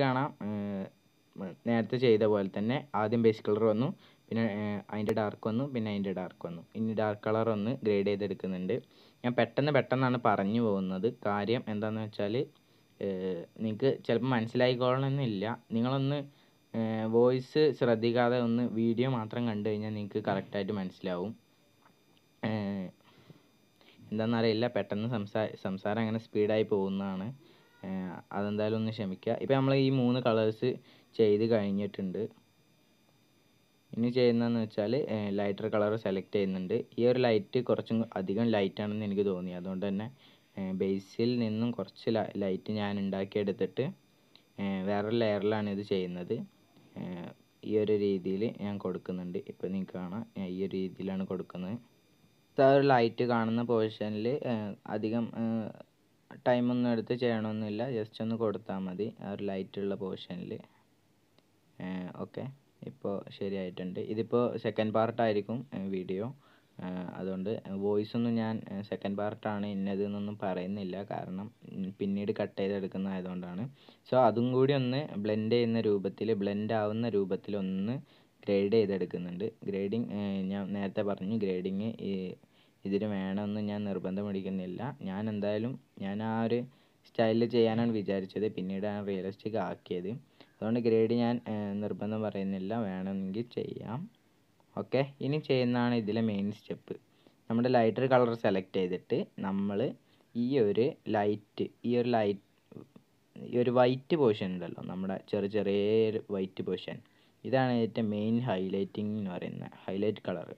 കാണാം നേരത്തെ ചെയ്ത പോലെ തന്നെ ആദ്യം ബേസ് കളർ വന്നു പിന്നെ അതിൻ്റെ ഡാർക്ക് വന്നു പിന്നെ അതിൻ്റെ ഡാർക്ക് വന്നു ഇനി ഡാർക്ക് കളർ ഒന്ന് ഗ്രേഡ് ചെയ്തെടുക്കുന്നുണ്ട് ഞാൻ പെട്ടെന്ന് പെട്ടെന്നാണ് പറഞ്ഞു പോകുന്നത് കാര്യം എന്താണെന്ന് വെച്ചാൽ നിങ്ങൾക്ക് ചിലപ്പോൾ മനസ്സിലായിക്കോളണമെന്നില്ല നിങ്ങളൊന്ന് വോയിസ് ശ്രദ്ധിക്കാതെ ഒന്ന് വീഡിയോ മാത്രം കണ്ടു കഴിഞ്ഞാൽ നിങ്ങൾക്ക് കറക്റ്റായിട്ട് മനസ്സിലാവും എന്താണെന്നറിയില്ല പെട്ടെന്ന് സംസാ സംസാരം അങ്ങനെ സ്പീഡായി പോകുന്നതാണ് അതെന്തായാലും ഒന്ന് ക്ഷമിക്കുക ഇപ്പം നമ്മൾ ഈ മൂന്ന് കളേഴ്സ് ചെയ്ത് കഴിഞ്ഞിട്ടുണ്ട് ഇനി ചെയ്യുന്നതെന്ന് വെച്ചാൽ ലൈറ്റർ കളർ സെലക്ട് ചെയ്യുന്നുണ്ട് ഈ ഒരു ലൈറ്റ് കുറച്ചും അധികം ലൈറ്റ് ആണെന്ന് എനിക്ക് തോന്നി അതുകൊണ്ട് തന്നെ ബേസിൽ നിന്നും കുറച്ച് ലൈറ്റ് ഞാൻ ഉണ്ടാക്കിയെടുത്തിട്ട് വേറൊരു ലെയറിലാണ് ഇത് ചെയ്യുന്നത് ഈ ഒരു രീതിയിൽ ഞാൻ കൊടുക്കുന്നുണ്ട് ഇപ്പൊ നിങ്ങൾക്ക് കാണാം ഈ ഒരു രീതിയിലാണ് കൊടുക്കുന്നത് ആ ഒരു ലൈറ്റ് കാണുന്ന പൊസിഷനിൽ അധികം ടൈമൊന്നും എടുത്ത് ചെയ്യണമെന്നില്ല ജസ്റ്റ് ഒന്ന് കൊടുത്താൽ മതി ആ ഒരു ലൈറ്റുള്ള പോർഷനിൽ ഓക്കെ ഇപ്പോൾ ശരിയായിട്ടുണ്ട് ഇതിപ്പോൾ സെക്കൻഡ് പാർട്ടായിരിക്കും വീഡിയോ അതുകൊണ്ട് വോയിസ് ഒന്നും ഞാൻ സെക്കൻഡ് പാർട്ടാണ് ഇന്നത് എന്നൊന്നും പറയുന്നില്ല കാരണം പിന്നീട് കട്ട് ചെയ്തെടുക്കുന്നതായതുകൊണ്ടാണ് സോ അതും കൂടി ഒന്ന് ബ്ലെൻഡ് ചെയ്യുന്ന രൂപത്തിൽ ബ്ലെൻഡ് ആവുന്ന രൂപത്തിൽ ഒന്ന് ഗ്രേഡ് ചെയ്തെടുക്കുന്നുണ്ട് ഗ്രേഡിങ് ഞാൻ നേരത്തെ പറഞ്ഞു ഗ്രേഡിങ് ഈ ഇതിന് വേണമെന്ന് ഞാൻ നിർബന്ധം പിടിക്കുന്നില്ല ഞാൻ എന്തായാലും ഞാൻ ആ ഒരു സ്റ്റൈലിൽ ചെയ്യാനാണ് വിചാരിച്ചത് ഞാൻ റിയലിസ്റ്റിക് ആക്കിയത് അതുകൊണ്ട് ഗ്രേഡ് ഞാൻ നിർബന്ധം പറയുന്നില്ല വേണമെങ്കിൽ ചെയ്യാം ഓക്കെ ഇനി ചെയ്യുന്നതാണ് ഇതിലെ മെയിൻ സ്റ്റെപ്പ് നമ്മുടെ ലൈറ്റർ കളർ സെലക്ട് ചെയ്തിട്ട് നമ്മൾ ഈ ഒരു ലൈറ്റ് ഈ ഒരു ലൈറ്റ് ഈ ഒരു വൈറ്റ് പോർഷൻ ഉണ്ടല്ലോ നമ്മുടെ ചെറിയ ചെറിയ വൈറ്റ് പോർഷൻ ഇതാണ് ഇതിൻ്റെ മെയിൻ ഹൈലൈറ്റിംഗ് എന്ന് പറയുന്നത് ഹൈലൈറ്റ് കളർ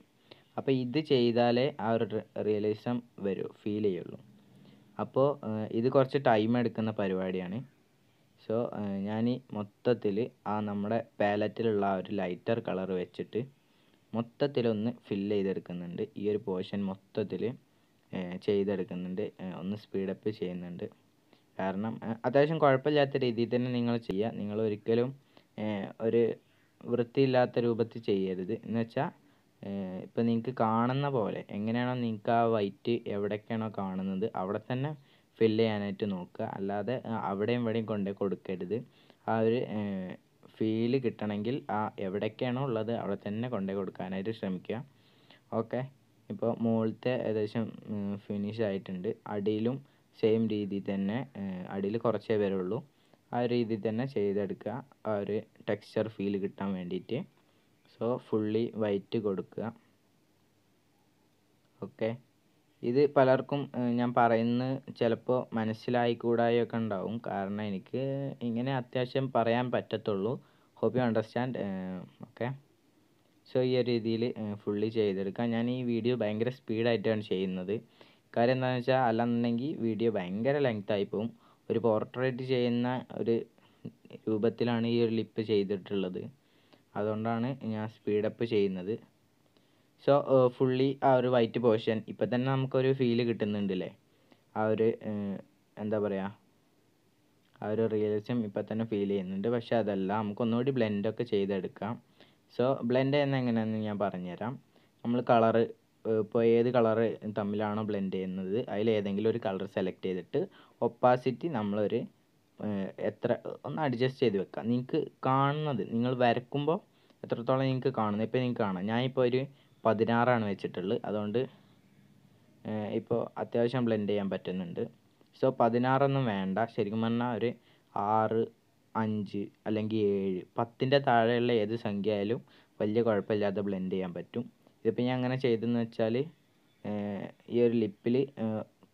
അപ്പോൾ ഇത് ചെയ്താലേ ആ ഒരു റിയലിസം വരൂ ഫീൽ ചെയ്യുള്ളൂ അപ്പോൾ ഇത് കുറച്ച് ടൈം എടുക്കുന്ന പരിപാടിയാണ് സോ ഞാൻ മൊത്തത്തിൽ ആ നമ്മുടെ പാലറ്റിലുള്ള ആ ഒരു ലൈറ്റർ കളർ വെച്ചിട്ട് മൊത്തത്തിലൊന്ന് ഫില്ല് ചെയ്തെടുക്കുന്നുണ്ട് ഈ ഒരു പോർഷൻ മൊത്തത്തിൽ ചെയ്തെടുക്കുന്നുണ്ട് ഒന്ന് സ്പീഡപ്പ് ചെയ്യുന്നുണ്ട് കാരണം അത്യാവശ്യം കുഴപ്പമില്ലാത്ത രീതിയിൽ തന്നെ നിങ്ങൾ ചെയ്യുക നിങ്ങൾ ഒരിക്കലും ഒരു വൃത്തിയില്ലാത്ത രൂപത്തിൽ ചെയ്യരുത് എന്ന് വെച്ചാൽ ഇപ്പം നിങ്ങൾക്ക് കാണുന്ന പോലെ എങ്ങനെയാണോ നിങ്ങൾക്ക് ആ വൈറ്റ് എവിടെയൊക്കെയാണോ കാണുന്നത് അവിടെ തന്നെ ഫില്ല് ചെയ്യാനായിട്ട് നോക്കുക അല്ലാതെ അവിടെയും ഇവിടെയും കൊണ്ടുപോയി കൊടുക്കരുത് ആ ഒരു ഫീല് കിട്ടണമെങ്കിൽ ആ എവിടെയൊക്കെയാണോ ഉള്ളത് അവിടെ തന്നെ കൊണ്ടേ കൊടുക്കാനായിട്ട് ശ്രമിക്കുക ഓക്കെ ഇപ്പോൾ മുകളിലത്തെ ഏകദേശം ഫിനിഷ് ആയിട്ടുണ്ട് അടിയിലും സെയിം രീതിയിൽ തന്നെ അടിയിൽ കുറച്ചേ വരുള്ളൂ ആ രീതി രീതിയിൽ തന്നെ ചെയ്തെടുക്കുക ആ ഒരു ടെക്സ്ചർ ഫീൽ കിട്ടാൻ വേണ്ടിയിട്ട് സോ ഫുള്ളി വൈറ്റ് കൊടുക്കുക ഓക്കെ ഇത് പലർക്കും ഞാൻ പറയുന്നത് ചിലപ്പോൾ മനസ്സിലായിക്കൂടായൊക്കെ ഉണ്ടാവും കാരണം എനിക്ക് ഇങ്ങനെ അത്യാവശ്യം പറയാൻ പറ്റത്തുള്ളൂ hope you understand okay so ഈ ഒരു രീതിയിൽ ഫുള്ളി ചെയ്തെടുക്കാം ഞാൻ ഈ വീഡിയോ ഭയങ്കര സ്പീഡായിട്ടാണ് ചെയ്യുന്നത് കാര്യം എന്താണെന്ന് വെച്ചാൽ അല്ലാന്നുണ്ടെങ്കിൽ വീഡിയോ ഭയങ്കര ആയി പോകും ഒരു പോർട്രേറ്റ് ചെയ്യുന്ന ഒരു രൂപത്തിലാണ് ഈ ഒരു ലിപ്പ് ചെയ്തിട്ടുള്ളത് അതുകൊണ്ടാണ് ഞാൻ സ്പീഡപ്പ് ചെയ്യുന്നത് സോ ഫുള്ളി ആ ഒരു വൈറ്റ് പോർഷൻ ഇപ്പം തന്നെ നമുക്കൊരു ഫീല് കിട്ടുന്നുണ്ടല്ലേ ആ ഒരു എന്താ പറയുക ആ ഒരു റിയലിസം ഇപ്പം തന്നെ ഫീൽ ചെയ്യുന്നുണ്ട് പക്ഷെ അതല്ല നമുക്കൊന്നുകൂടി ബ്ലെൻഡൊക്കെ ചെയ്തെടുക്കാം സോ ബ്ലെൻഡ് ചെയ്യുന്ന എങ്ങനെയാണെന്ന് ഞാൻ പറഞ്ഞുതരാം നമ്മൾ കളറ് ഇപ്പോൾ ഏത് കളറ് തമ്മിലാണോ ബ്ലെൻഡ് ചെയ്യുന്നത് ഏതെങ്കിലും ഒരു കളർ സെലക്ട് ചെയ്തിട്ട് ഒപ്പാസിറ്റി നമ്മളൊരു എത്ര ഒന്ന് അഡ്ജസ്റ്റ് ചെയ്ത് വെക്കുക നിങ്ങൾക്ക് കാണുന്നത് നിങ്ങൾ വരക്കുമ്പോൾ എത്രത്തോളം നിങ്ങൾക്ക് കാണുന്നത് ഇപ്പം നിങ്ങൾക്ക് കാണാം ഞാനിപ്പോൾ ഒരു പതിനാറാണ് വെച്ചിട്ടുള്ളത് അതുകൊണ്ട് ഇപ്പോൾ അത്യാവശ്യം ബ്ലെൻഡ് ചെയ്യാൻ പറ്റുന്നുണ്ട് സോ പതിനാറൊന്നും വേണ്ട ശരിക്കും പറഞ്ഞാൽ ഒരു ആറ് അഞ്ച് അല്ലെങ്കിൽ ഏഴ് പത്തിൻ്റെ താഴെയുള്ള ഏത് സംഖ്യ ആയാലും വലിയ കുഴപ്പമില്ലാതെ ബ്ലെൻഡ് ചെയ്യാൻ പറ്റും ഇതിപ്പോൾ ഞാൻ അങ്ങനെ ചെയ്തതെന്ന് വെച്ചാൽ ഈ ഒരു ലിപ്പിൽ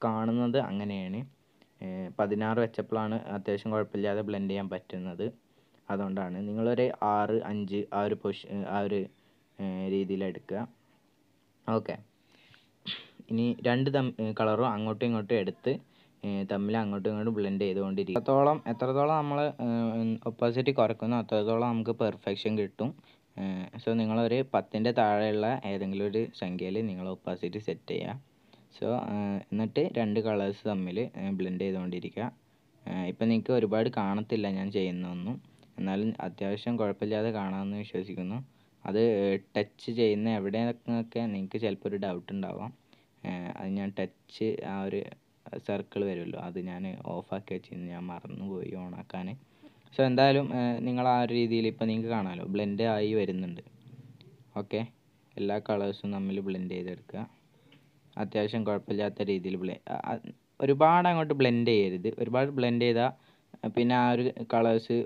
കാണുന്നത് അങ്ങനെയാണ് പതിനാറ് വെച്ചപ്പോഴാണ് അത്യാവശ്യം കുഴപ്പമില്ലാതെ ബ്ലെൻഡ് ചെയ്യാൻ പറ്റുന്നത് അതുകൊണ്ടാണ് നിങ്ങളൊരു ആറ് അഞ്ച് ആ ഒരു പൊഷി ആ ഒരു രീതിയിലെടുക്കുക ഓക്കെ ഇനി രണ്ട് തം കളറും അങ്ങോട്ടും ഇങ്ങോട്ടും എടുത്ത് തമ്മിൽ അങ്ങോട്ടും ഇങ്ങോട്ടും ബ്ലെൻഡ് ചെയ്തുകൊണ്ടിരിക്കും എത്രത്തോളം എത്രത്തോളം നമ്മൾ ഒപ്പോസിറ്റ് കുറയ്ക്കുന്നു അത്രത്തോളം നമുക്ക് പെർഫെക്ഷൻ കിട്ടും സോ നിങ്ങളൊരു പത്തിൻ്റെ താഴെയുള്ള ഏതെങ്കിലും ഒരു സംഖ്യയിൽ നിങ്ങൾ ഒപ്പാസിറ്റി സെറ്റ് ചെയ്യുക സോ uh, എന്നിട്ട് രണ്ട് കളേഴ്സ് തമ്മിൽ ബ്ലെൻഡ് ചെയ്തുകൊണ്ടിരിക്കുക uh, ഇപ്പം നിങ്ങൾക്ക് ഒരുപാട് കാണത്തില്ല ഞാൻ ചെയ്യുന്നതൊന്നും എന്നാലും അത്യാവശ്യം കുഴപ്പമില്ലാതെ കാണാമെന്ന് വിശ്വസിക്കുന്നു അത് ടച്ച് uh, ചെയ്യുന്ന എവിടെയൊക്കെ നിങ്ങൾക്ക് ചിലപ്പോൾ ഒരു ഡൗട്ട് ഉണ്ടാവാം അത് ഞാൻ ടച്ച് ആ ഒരു സർക്കിൾ വരുമല്ലോ അത് ഞാൻ ഓഫാക്കി വെച്ചിരുന്നു ഞാൻ മറന്നുപോയി ഓണാക്കാൻ സോ എന്തായാലും നിങ്ങൾ ആ ഒരു രീതിയിൽ ഇപ്പം നിങ്ങൾക്ക് കാണാമല്ലോ ബ്ലെൻഡ് ആയി വരുന്നുണ്ട് ഓക്കെ എല്ലാ കളേഴ്സും തമ്മിൽ ബ്ലെൻഡ് ചെയ്തെടുക്കുക അത്യാവശ്യം കുഴപ്പമില്ലാത്ത രീതിയിൽ ഒരുപാട് അങ്ങോട്ട് ബ്ലെൻഡ് ചെയ്യരുത് ഒരുപാട് ബ്ലെൻഡ് ചെയ്താൽ പിന്നെ ആ ഒരു കളേഴ്സ്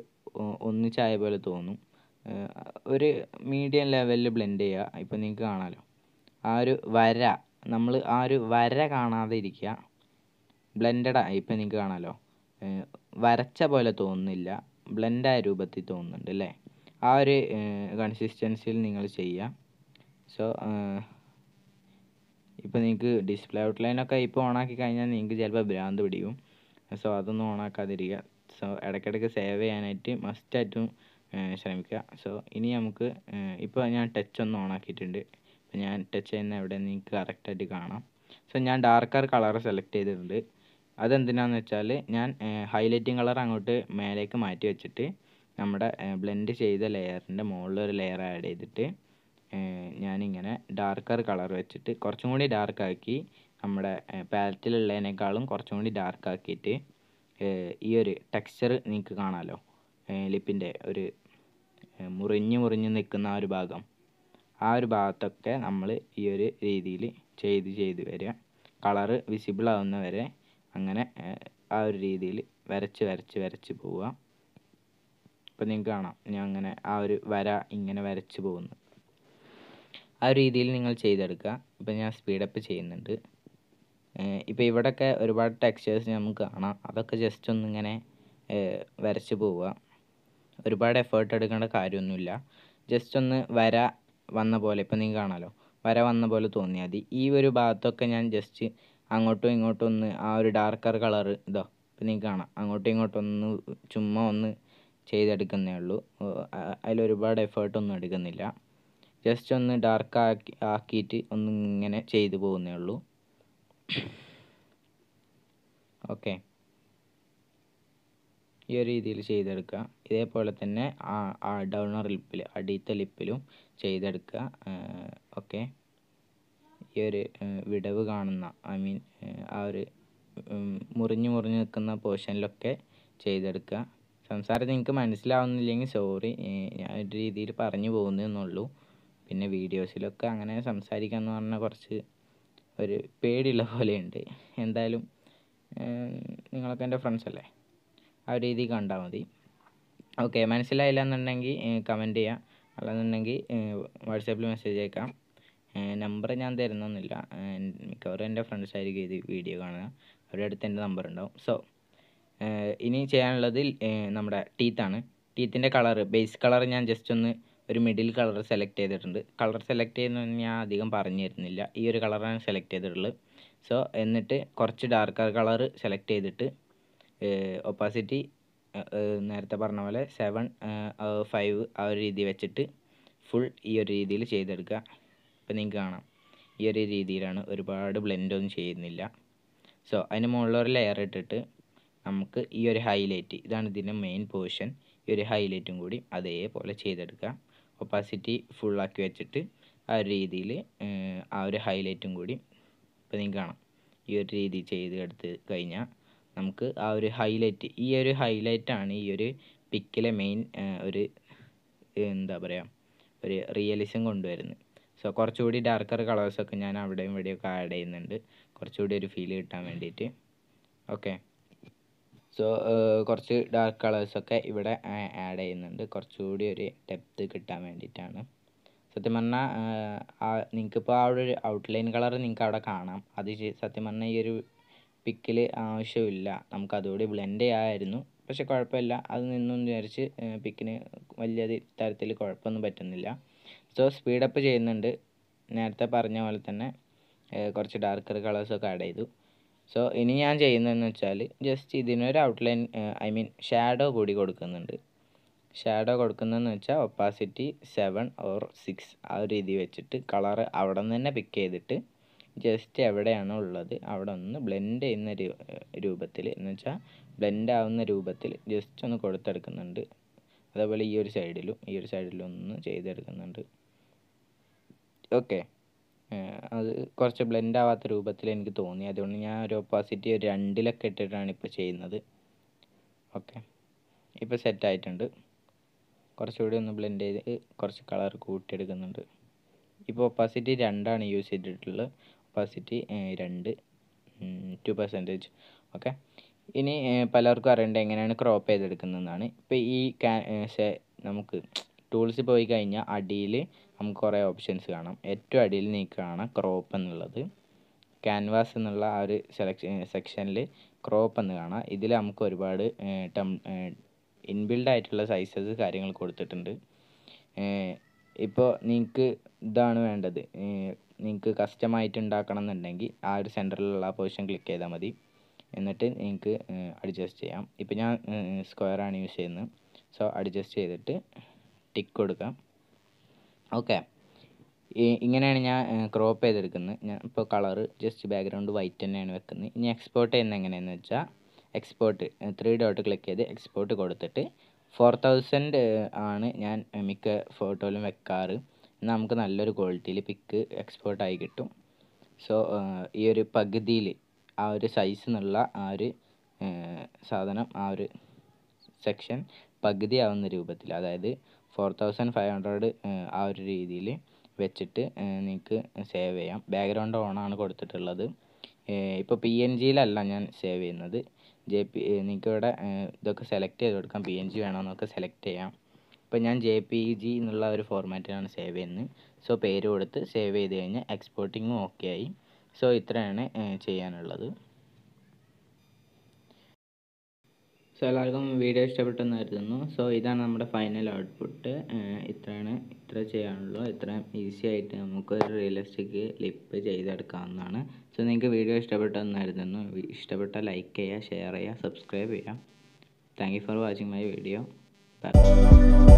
ഒന്നിച്ചായ പോലെ തോന്നും ഒരു മീഡിയം ലെവലിൽ ബ്ലെൻഡ് ചെയ്യുക ഇപ്പം നിങ്ങൾക്ക് കാണാമല്ലോ ആ ഒരു വര നമ്മൾ ആ ഒരു വര കാണാതെ ഇരിക്കുക ബ്ലെൻഡഡ് ഇപ്പം നിങ്ങൾക്ക് കാണാമല്ലോ വരച്ച പോലെ തോന്നുന്നില്ല ബ്ലെൻഡായ രൂപത്തിൽ തോന്നുന്നുണ്ട് അല്ലേ ആ ഒരു കൺസിസ്റ്റൻസിയിൽ നിങ്ങൾ ചെയ്യുക സോ ഇപ്പോൾ നിങ്ങൾക്ക് ഡിസ്പ്ലേ ഔട്ട് ലൈനൊക്കെ ഇപ്പോൾ ഓണാക്കി കഴിഞ്ഞാൽ നിങ്ങൾക്ക് ചിലപ്പോൾ ഭ്രാന്ത് പിടിക്കും സോ അതൊന്നും ഓണാക്കാതിരിക്കുക സോ ഇടയ്ക്കിടയ്ക്ക് സേവ് ചെയ്യാനായിട്ട് മസ്റ്റായിട്ടും ശ്രമിക്കുക സോ ഇനി നമുക്ക് ഇപ്പോൾ ഞാൻ ടച്ച് ഒന്ന് ഓണാക്കിയിട്ടുണ്ട് ഇപ്പോൾ ഞാൻ ടച്ച് ചെയ്യുന്ന എവിടെ നിങ്ങൾക്ക് കറക്റ്റായിട്ട് കാണാം സോ ഞാൻ ഡാർക്കർ കളർ സെലക്ട് ചെയ്തിട്ടുണ്ട് അതെന്തിനാന്ന് വെച്ചാൽ ഞാൻ ഹൈലൈറ്റിംഗ് കളർ അങ്ങോട്ട് മേലേക്ക് മാറ്റി വെച്ചിട്ട് നമ്മുടെ ബ്ലെൻഡ് ചെയ്ത ലെയറിൻ്റെ മുകളിൽ ഒരു ലെയർ ആഡ് ചെയ്തിട്ട് ഞാനിങ്ങനെ ഡാർക്കർ കളർ വെച്ചിട്ട് കുറച്ചും കൂടി ഡാർക്കാക്കി നമ്മുടെ പാലറ്റിലുള്ളതിനേക്കാളും കുറച്ചും കൂടി ഡാർക്കാക്കിയിട്ട് ഈ ഒരു ടെക്സ്ചർ നിങ്ങൾക്ക് കാണാമല്ലോ ലിപ്പിൻ്റെ ഒരു മുറിഞ്ഞ് മുറിഞ്ഞ് നിൽക്കുന്ന ആ ഒരു ഭാഗം ആ ഒരു ഭാഗത്തൊക്കെ നമ്മൾ ഈ ഒരു രീതിയിൽ ചെയ്ത് ചെയ്ത് വരിക കളറ് വിസിബിൾ ആവുന്ന വരെ അങ്ങനെ ആ ഒരു രീതിയിൽ വരച്ച് വരച്ച് വരച്ച് പോവുക അപ്പോൾ നിങ്ങൾക്ക് കാണാം ഞാൻ അങ്ങനെ ആ ഒരു വര ഇങ്ങനെ വരച്ച് പോകുന്നു ആ രീതിയിൽ നിങ്ങൾ ചെയ്തെടുക്കുക ഇപ്പം ഞാൻ സ്പീഡപ്പ് ചെയ്യുന്നുണ്ട് ഇപ്പോൾ ഇവിടെയൊക്കെ ഒരുപാട് ടെക്സ്റ്റേഴ്സ് നമുക്ക് കാണാം അതൊക്കെ ജസ്റ്റ് ഒന്നിങ്ങനെ വരച്ച് പോവുക ഒരുപാട് എഫേർട്ട് എടുക്കേണ്ട കാര്യമൊന്നുമില്ല ജസ്റ്റ് ഒന്ന് വര വന്ന പോലെ ഇപ്പം നിങ്ങൾക്ക് കാണാമല്ലോ വര വന്ന പോലെ തോന്നിയാൽ മതി ഈ ഒരു ഭാഗത്തൊക്കെ ഞാൻ ജസ്റ്റ് അങ്ങോട്ടും ഇങ്ങോട്ടും ഒന്ന് ആ ഒരു ഡാർക്കർ കളർ ഇതോ ഇപ്പം നിങ്ങൾക്ക് കാണാം അങ്ങോട്ടും ഇങ്ങോട്ടും ഒന്ന് ചുമ്മാ ഒന്ന് ചെയ്തെടുക്കുന്നേ ഉള്ളൂ അതിലൊരുപാട് എഫേർട്ടൊന്നും എടുക്കുന്നില്ല ജസ്റ്റ് ഒന്ന് ഡാർക്ക് ആക്കി ആക്കിയിട്ട് ഒന്ന് ഇങ്ങനെ ചെയ്തു പോകുന്നേ ഉള്ളൂ ഓക്കെ ഈ ഒരു രീതിയിൽ ചെയ്തെടുക്കുക ഇതേപോലെ തന്നെ ആ ഡൗണർ ലിപ്പിൽ അടിയത്തെ ലിപ്പിലും ചെയ്തെടുക്കുക ഓക്കെ ഈ ഒരു വിടവ് കാണുന്ന ഐ മീൻ ആ ഒരു മുറിഞ്ഞു മുറിഞ്ഞു നിൽക്കുന്ന പോർഷനിലൊക്കെ ചെയ്തെടുക്കുക സംസാരത്തിൽ നിങ്ങൾക്ക് മനസ്സിലാവുന്നില്ലെങ്കിൽ സോറി ഞാൻ ഒരു രീതിയിൽ പറഞ്ഞു പോകുന്നു എന്നുള്ളൂ പിന്നെ വീഡിയോസിലൊക്കെ അങ്ങനെ സംസാരിക്കുക എന്ന് പറഞ്ഞാൽ കുറച്ച് ഒരു പേടിയുള്ള പോലെയുണ്ട് എന്തായാലും നിങ്ങളൊക്കെ എൻ്റെ ഫ്രണ്ട്സ് അല്ലേ ആ ഒരു രീതിയിൽ കണ്ടാൽ മതി ഓക്കെ മനസ്സിലായില്ല എന്നുണ്ടെങ്കിൽ കമൻറ്റ് ചെയ്യാം അല്ലെന്നുണ്ടെങ്കിൽ വാട്സാപ്പിൽ മെസ്സേജ് അയക്കാം നമ്പർ ഞാൻ തരുന്നൊന്നുമില്ല മിക്കവാറും എൻ്റെ ഫ്രണ്ട്സ് ആയിരിക്കും ഇത് വീഡിയോ കാണുക അവരുടെ അടുത്ത് എൻ്റെ നമ്പർ ഉണ്ടാവും സോ ഇനി ചെയ്യാനുള്ളത് നമ്മുടെ ടീത്താണ് ടീത്തിൻ്റെ കളർ ബേസ് കളർ ഞാൻ ജസ്റ്റ് ഒന്ന് ഒരു മിഡിൽ കളർ സെലക്ട് ചെയ്തിട്ടുണ്ട് കളർ സെലക്ട് ചെയ്യുന്നതെന്ന് ഞാൻ അധികം പറഞ്ഞു തരുന്നില്ല ഈ ഒരു കളറാണ് സെലക്ട് ചെയ്തിട്ടുള്ളത് സോ എന്നിട്ട് കുറച്ച് ഡാർക്കർ കളർ സെലക്ട് ചെയ്തിട്ട് ഒപ്പാസിറ്റി നേരത്തെ പറഞ്ഞ പോലെ സെവൻ ഫൈവ് ആ ഒരു രീതി വെച്ചിട്ട് ഫുൾ ഈ ഒരു രീതിയിൽ ചെയ്തെടുക്കുക അപ്പോൾ നിങ്ങൾക്ക് കാണാം ഈ ഒരു രീതിയിലാണ് ഒരുപാട് ബ്ലെൻഡൊന്നും ചെയ്യുന്നില്ല സോ അതിന് മുകളിലൊരു ലെയർ ഇട്ടിട്ട് നമുക്ക് ഈ ഒരു ഹൈലൈറ്റ് ഇതാണ് ഇതിൻ്റെ മെയിൻ പൊസിഷൻ ഈ ഒരു ഹൈലൈറ്റും കൂടി അതേപോലെ ചെയ്തെടുക്കുക ഒപ്പാസിറ്റി ഫുള്ളാക്കി വെച്ചിട്ട് ആ ഒരു രീതിയിൽ ആ ഒരു ഹൈലൈറ്റും കൂടി ഇപ്പോൾ നിങ്ങൾക്ക് കാണാം ഈ ഒരു രീതി ചെയ്ത് എടുത്ത് കഴിഞ്ഞാൽ നമുക്ക് ആ ഒരു ഹൈലൈറ്റ് ഈ ഒരു ഹൈലൈറ്റാണ് ഈ ഒരു പിക്കിലെ മെയിൻ ഒരു എന്താ പറയുക ഒരു റിയലിസം കൊണ്ടുവരുന്നത് സോ കുറച്ചുകൂടി ഡാർക്കർ കളേഴ്സൊക്കെ ഞാൻ അവിടെയും ഇവിടെയൊക്കെ ആഡ് ചെയ്യുന്നുണ്ട് കുറച്ചുകൂടി ഒരു ഫീൽ കിട്ടാൻ വേണ്ടിയിട്ട് ഓക്കെ സോ കുറച്ച് ഡാർക്ക് കളേഴ്സൊക്കെ ഇവിടെ ആഡ് ചെയ്യുന്നുണ്ട് കുറച്ചുകൂടി ഒരു ഡെപ്ത് കിട്ടാൻ വേണ്ടിയിട്ടാണ് സത്യം പറഞ്ഞാൽ നിങ്ങൾക്കിപ്പോൾ ആ ഒരു ഔട്ട്ലൈൻ കളർ നിങ്ങൾക്ക് അവിടെ കാണാം അത് സത്യം പറഞ്ഞാൽ ഈ ഒരു പിക്കിൽ ആവശ്യമില്ല നമുക്ക് അതുകൂടി ബ്ലെൻഡ് ചെയ്യാമായിരുന്നു പക്ഷെ കുഴപ്പമില്ല അത് നിന്നും വിചാരിച്ച് പിക്കിന് വലിയ തരത്തിൽ കുഴപ്പമൊന്നും പറ്റുന്നില്ല സോ സ്പീഡപ്പ് ചെയ്യുന്നുണ്ട് നേരത്തെ പറഞ്ഞ പോലെ തന്നെ കുറച്ച് ഡാർക്കർ കളേഴ്സൊക്കെ ആഡ് ചെയ്തു സോ ഇനി ഞാൻ ചെയ്യുന്നതെന്ന് വെച്ചാൽ ജസ്റ്റ് ഇതിനൊരു ഔട്ട്ലൈൻ ഐ മീൻ ഷാഡോ കൂടി കൊടുക്കുന്നുണ്ട് ഷാഡോ കൊടുക്കുന്നതെന്ന് വെച്ചാൽ ഒപ്പാസിറ്റി സെവൻ ഓർ സിക്സ് ആ ഒരു രീതി വെച്ചിട്ട് കളർ അവിടെ നിന്ന് തന്നെ പിക്ക് ചെയ്തിട്ട് ജസ്റ്റ് എവിടെയാണോ ഉള്ളത് അവിടെ ഒന്ന് ബ്ലെൻഡ് ചെയ്യുന്ന രൂപത്തിൽ എന്ന് വെച്ചാൽ ബ്ലെൻഡ് ആവുന്ന രൂപത്തിൽ ജസ്റ്റ് ഒന്ന് കൊടുത്തെടുക്കുന്നുണ്ട് അതേപോലെ ഈ ഒരു സൈഡിലും ഈ ഒരു സൈഡിലും ഒന്ന് ചെയ്തെടുക്കുന്നുണ്ട് ഓക്കെ അത് കുറച്ച് ബ്ലെൻഡ് ആവാത്ത രൂപത്തിൽ എനിക്ക് തോന്നി അതുകൊണ്ട് ഞാൻ ഒരു ഒപ്പാസിറ്റി രണ്ടിലൊക്കെ ഇട്ടിട്ടാണ് ഇപ്പോൾ ചെയ്യുന്നത് ഓക്കെ ഇപ്പോൾ ആയിട്ടുണ്ട് കുറച്ചുകൂടി ഒന്ന് ബ്ലെൻഡ് ചെയ്ത് കുറച്ച് കളർ കൂട്ടിയെടുക്കുന്നുണ്ട് ഇപ്പോൾ ഒപ്പാസിറ്റി രണ്ടാണ് യൂസ് ചെയ്തിട്ടുള്ളത് ഒപ്പാസിറ്റി രണ്ട് ടു പെർസെൻറ്റേജ് ഓക്കെ ഇനി പലർക്കും അറിയേണ്ടത് എങ്ങനെയാണ് ക്രോപ്പ് ചെയ്തെടുക്കുന്നതെന്നാണ് ഇപ്പോൾ ഈ നമുക്ക് ടൂൾസ് പോയി കഴിഞ്ഞാൽ അടിയിൽ നമുക്ക് കുറേ ഓപ്ഷൻസ് കാണാം ഏറ്റവും അടിയിൽ നിൽക്കുകയാണ് ക്രോപ്പ് എന്നുള്ളത് ക്യാൻവാസ് എന്നുള്ള ആ ഒരു സെലക്ഷൻ സെക്ഷനിൽ ക്രോപ്പ് എന്ന് കാണാം ഇതിൽ നമുക്ക് ഒരുപാട് ടെം ഇൻബിൽഡ് ആയിട്ടുള്ള സൈസസ് കാര്യങ്ങൾ കൊടുത്തിട്ടുണ്ട് ഇപ്പോൾ നിങ്ങൾക്ക് ഇതാണ് വേണ്ടത് നിങ്ങൾക്ക് കസ്റ്റമായിട്ട് ഉണ്ടാക്കണം എന്നുണ്ടെങ്കിൽ ആ ഒരു സെൻറ്ററിലുള്ള ആ പൊസിഷൻ ക്ലിക്ക് ചെയ്താൽ മതി എന്നിട്ട് നിങ്ങൾക്ക് അഡ്ജസ്റ്റ് ചെയ്യാം ഇപ്പോൾ ഞാൻ സ്ക്വയറാണ് യൂസ് ചെയ്യുന്നത് സോ അഡ്ജസ്റ്റ് ചെയ്തിട്ട് ടിക്ക് കൊടുക്കാം ഓക്കെ ഇങ്ങനെയാണ് ഞാൻ ക്രോപ്പ് ചെയ്തെടുക്കുന്നത് ഞാൻ ഇപ്പോൾ കളറ് ജസ്റ്റ് ബാക്ക്ഗ്രൗണ്ട് വൈറ്റ് തന്നെയാണ് വെക്കുന്നത് ഇനി എക്സ്പോർട്ട് ചെയ്യുന്നത് എങ്ങനെയാണെന്ന് വെച്ചാൽ എക്സ്പോർട്ട് ത്രീ ഡോട്ട് ക്ലിക്ക് ചെയ്ത് എക്സ്പോർട്ട് കൊടുത്തിട്ട് ഫോർ തൗസൻഡ് ആണ് ഞാൻ മിക്ക ഫോട്ടോയിലും വെക്കാറ് നമുക്ക് നല്ലൊരു ക്വാളിറ്റിയിൽ പിക്ക് എക്സ്പോർട്ടായി കിട്ടും സോ ഈ ഒരു പകുതിയിൽ ആ ഒരു സൈസ് എന്നുള്ള ആ ഒരു സാധനം ആ ഒരു സെക്ഷൻ പകുതിയാവുന്ന രൂപത്തിൽ അതായത് ഫോർ തൗസൻഡ് ഫൈവ് ഹൺഡ്രഡ് ആ ഒരു രീതിയിൽ വെച്ചിട്ട് നിങ്ങൾക്ക് സേവ് ചെയ്യാം ബാക്ക്ഗ്രൗണ്ട് ഓണാണ് കൊടുത്തിട്ടുള്ളത് ഇപ്പോൾ പി എൻ ജിയിലല്ല ഞാൻ സേവ് ചെയ്യുന്നത് ജെ പി നിങ്ങൾക്ക് ഇവിടെ ഇതൊക്കെ സെലക്ട് ചെയ്ത് കൊടുക്കാം പി എൻ ജി വേണമെന്നൊക്കെ സെലക്ട് ചെയ്യാം ഇപ്പോൾ ഞാൻ ജെ പി ജി എന്നുള്ള ഒരു ഫോർമാറ്റിലാണ് സേവ് ചെയ്യുന്നത് സോ പേര് കൊടുത്ത് സേവ് ചെയ്ത് കഴിഞ്ഞാൽ എക്സ്പോർട്ടിങ്ങും ഓക്കെ ആയി സോ ഇത്രയാണ് ചെയ്യാനുള്ളത് സോ എല്ലാവർക്കും വീഡിയോ ഇഷ്ടപ്പെട്ടെന്ന് കരുതുന്നു സോ ഇതാണ് നമ്മുടെ ഫൈനൽ ഔട്ട്പുട്ട് ഇത്രയാണ് ഇത്ര ചെയ്യാനുള്ളൂ ഇത്രയും ഈസി ആയിട്ട് നമുക്ക് ഒരു റിയലിസ്റ്റിക് ലിപ്പ് ചെയ്തെടുക്കാവുന്നതാണ് സോ നിങ്ങൾക്ക് വീഡിയോ ഇഷ്ടപ്പെട്ടെന്ന് കരുതുന്നു ഇഷ്ടപ്പെട്ട ലൈക്ക് ചെയ്യുക ഷെയർ ചെയ്യുക സബ്സ്ക്രൈബ് ചെയ്യുക thank you for watching my video